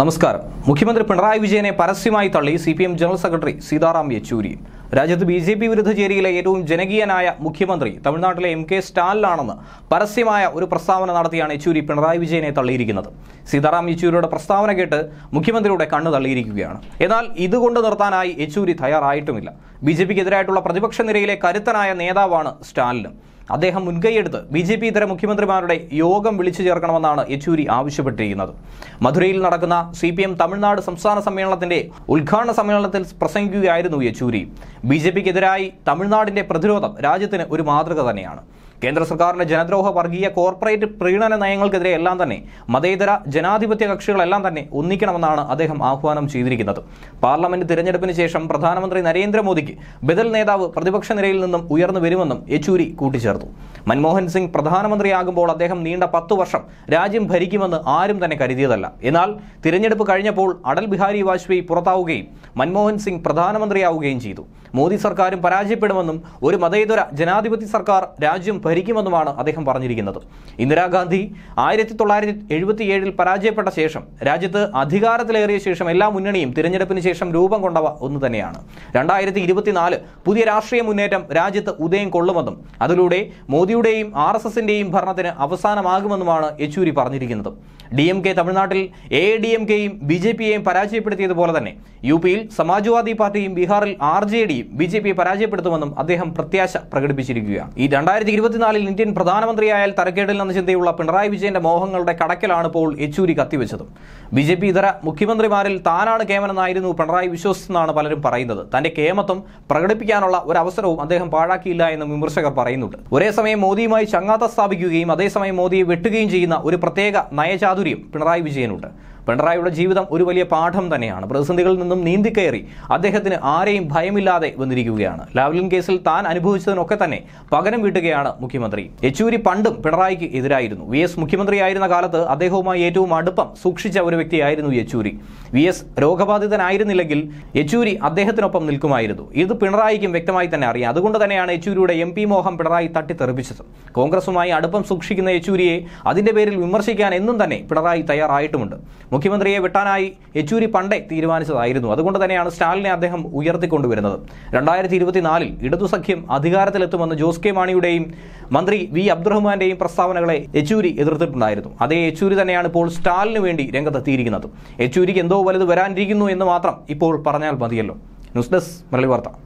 നമസ്കാരം മുഖ്യമന്ത്രി പിണറായി വിജയനെ പരസ്യമായി തള്ളി C P M general secretary Sitaram Yechury രാജ്യത്ത് ബി ജെ പി വിരുദ്ധ ചേരിയിലെ ഏറ്റവും ജനകീയനായ മുഖ്യമന്ത്രി തമിഴ്നാട്ടിലെ എം കെ സ്റ്റാലിനാണെന്ന് പരസ്യമായ ഒരു പ്രസ്താവന നടത്തിയാണ് യെച്ചൂരി പിണറായി വിജയനെ തള്ളിയിരിക്കുന്നത് സീതാറാം യെച്ചൂരിയുടെ പ്രസ്താവന കേട്ട് മുഖ്യമന്ത്രിയുടെ കണ്ണു തള്ളിയിരിക്കുകയാണ് എന്നാൽ ഇതുകൊണ്ട് നിർത്താനായി യെച്ചൂരി തയ്യാറായിട്ടുമില്ല ബി ജെ എതിരായിട്ടുള്ള പ്രതിപക്ഷ നിരയിലെ കരുത്തനായ നേതാവാണ് സ്റ്റാലിനും അദ്ദേഹം മുൻകൈയെടുത്ത് ബി ജെ പി ഇതര മുഖ്യമന്ത്രിമാരുടെ യോഗം വിളിച്ചു ചേർക്കണമെന്നാണ് യെച്ചൂരി ആവശ്യപ്പെട്ടിരിക്കുന്നത് മധുരയിൽ നടക്കുന്ന സി പി എം തമിഴ്നാട് സംസ്ഥാന സമ്മേളനത്തിന്റെ ഉദ്ഘാടന സമ്മേളനത്തിൽ പ്രസംഗിക്കുകയായിരുന്നു യെച്ചൂരി ബി ജെ പിക്കെതിരായി തമിഴ്നാടിന്റെ പ്രതിരോധം രാജ്യത്തിന് ഒരു മാതൃക തന്നെയാണ് കേന്ദ്ര സർക്കാരിന്റെ ജനദ്രോഹ വർഗീയ കോർപ്പറേറ്റ് പ്രീണന നയങ്ങൾക്കെതിരെ എല്ലാം തന്നെ മതേതര ജനാധിപത്യ കക്ഷികളെല്ലാം തന്നെ ഒന്നിക്കണമെന്നാണ് അദ്ദേഹം ആഹ്വാനം ചെയ്തിരിക്കുന്നത് പാർലമെന്റ് തിരഞ്ഞെടുപ്പിന് ശേഷം പ്രധാനമന്ത്രി നരേന്ദ്രമോദിക്ക് ബദൽ നേതാവ് പ്രതിപക്ഷ നിരയിൽ നിന്നും ഉയർന്നു വരുമെന്നും യെച്ചൂരി കൂട്ടിച്ചേർത്തു മൻമോഹൻ സിംഗ് പ്രധാനമന്ത്രിയാകുമ്പോൾ അദ്ദേഹം നീണ്ട പത്തു വർഷം രാജ്യം ഭരിക്കുമെന്ന് ആരും തന്നെ കരുതിയതല്ല എന്നാൽ തിരഞ്ഞെടുപ്പ് കഴിഞ്ഞപ്പോൾ അടൽ ബിഹാരി വാജ്പേയി പുറത്താവുകയും മൻമോഹൻ സിംഗ് പ്രധാനമന്ത്രിയാവുകയും ചെയ്തു മോദി സർക്കാരും പരാജയപ്പെടുമെന്നും ഒരു മതേതര ജനാധിപത്യ സർക്കാർ രാജ്യം ഭരിക്കുമെന്നുമാണ് അദ്ദേഹം പറഞ്ഞിരിക്കുന്നത് ഇന്ദിരാഗാന്ധി ആയിരത്തി തൊള്ളായിരത്തി എഴുപത്തിയേഴിൽ പരാജയപ്പെട്ട ശേഷം രാജ്യത്ത് അധികാരത്തിലേറിയ ശേഷം എല്ലാ മുന്നണിയും തിരഞ്ഞെടുപ്പിന് ശേഷം രൂപം കൊണ്ടവ ഒന്ന് തന്നെയാണ് രണ്ടായിരത്തി ഇരുപത്തിനാല് പുതിയ രാഷ്ട്രീയ മുന്നേറ്റം രാജ്യത്ത് ഉദയം കൊള്ളുമെന്നും അതിലൂടെ മോദിയുടെയും ആർ എസ് എസിന്റെയും ഭരണത്തിന് അവസാനമാകുമെന്നുമാണ് യെച്ചൂരി പറഞ്ഞിരിക്കുന്നത് ഡി എം കെ തമിഴ്നാട്ടിൽ എ ഡി എം കെയും ബി ജെ പിയെയും പരാജയപ്പെടുത്തിയതുപോലെ തന്നെ യു പിയിൽ സമാജ്വാദി പാർട്ടിയും ബീഹാറിൽ ആർ ജെ ഡിയും ബി ജെ പിയെ പരാജയപ്പെടുത്തുമെന്നും അദ്ദേഹം പ്രത്യാശ പ്രകടിപ്പിച്ചിരിക്കുകയാണ് ഈ രണ്ടായിരത്തി ഇരുപത്തിനാലിൽ ഇന്ത്യൻ പ്രധാനമന്ത്രിയായാൽ തരക്കേടിൽ നിന്ന് ചിന്തയുള്ള പിണറായി വിജയന്റെ മോഹങ്ങളുടെ കടക്കലാണ് ഇപ്പോൾ യെച്ചൂരി കത്തിവെച്ചതും ബി ജെ പി ഇതര മുഖ്യമന്ത്രിമാരിൽ താനാണ് കേമനെന്നായിരുന്നു പിണറായി വിശ്വസിച്ചെന്നാണ് പലരും പറയുന്നത് തന്റെ കേമത്വം പ്രകടിപ്പിക്കാനുള്ള ഒരു അവസരവും അദ്ദേഹം പാഴാക്കിയില്ല എന്ന് വിമർശകർ പറയുന്നുണ്ട് ഒരേ സമയം മോദിയുമായി ചങ്ങാത്ത സ്ഥാപിക്കുകയും അതേസമയം മോദിയെ വെട്ടുകയും ചെയ്യുന്ന ഒരു പ്രത്യേക നയചാതുര്യം പിണറായി വിജയനുണ്ട് പിണറായിയുടെ ജീവിതം ഒരു വലിയ പാഠം തന്നെയാണ് പ്രതിസന്ധികളിൽ നിന്നും നീന്തിക്കയറി അദ്ദേഹത്തിന് ആരെയും ഭയമില്ലാതെ വന്നിരിക്കുകയാണ് ലാവ്ലിൻ കേസിൽ താൻ അനുഭവിച്ചതിനൊക്കെ തന്നെ പകരം വീട്ടുകയാണ് മുഖ്യമന്ത്രി യെച്ചൂരി പണ്ടും പിണറായിക്ക് എതിരായിരുന്നു വി എസ് മുഖ്യമന്ത്രിയായിരുന്ന കാലത്ത് അദ്ദേഹവുമായി ഏറ്റവും അടുപ്പം സൂക്ഷിച്ച ഒരു വ്യക്തിയായിരുന്നു യെച്ചൂരി വി എസ് രോഗബാധിതനായിരുന്നില്ലെങ്കിൽ യെച്ചൂരി അദ്ദേഹത്തിനൊപ്പം നിൽക്കുമായിരുന്നു ഇത് പിണറായിക്കും വ്യക്തമായി തന്നെ അറിയാം അതുകൊണ്ട് തന്നെയാണ് യെച്ചൂരിയുടെ എം പി മോഹം പിണറായി തട്ടിത്തെറിപ്പിച്ചത് കോൺഗ്രസുമായി അടുപ്പം സൂക്ഷിക്കുന്ന യെച്ചൂരിയെ അതിന്റെ പേരിൽ വിമർശിക്കാൻ എന്നും തന്നെ പിണറായി തയ്യാറായിട്ടുമുണ്ട് മുഖ്യമന്ത്രിയെ വെട്ടാനായി യെച്ചൂരി പണ്ടേ തീരുമാനിച്ചതായിരുന്നു അതുകൊണ്ട് തന്നെയാണ് സ്റ്റാലിനെ അദ്ദേഹം ഉയർത്തിക്കൊണ്ടുവരുന്നത് രണ്ടായിരത്തി ഇരുപത്തിനാലിൽ ഇടതു സഖ്യം അധികാരത്തിലെത്തുമെന്ന് ജോസ് കെ മാണിയുടെയും മന്ത്രി വി അബ്ദുറഹ്മാന്റെയും പ്രസ്താവനകളെ യെച്ചൂരി എതിർത്തിട്ടുണ്ടായിരുന്നു അതേ യെച്ചൂരി തന്നെയാണ് ഇപ്പോൾ സ്റ്റാലിന് വേണ്ടി രംഗത്തെത്തിയിരിക്കുന്നത് യെച്ചൂരിക്ക് എന്തോ വലുത് വരാനിരിക്കുന്നു എന്ന് മാത്രം ഇപ്പോൾ പറഞ്ഞാൽ മതിയല്ലോ ന്യൂസ് ഡെസ്ക് മലയാളി വാർത്ത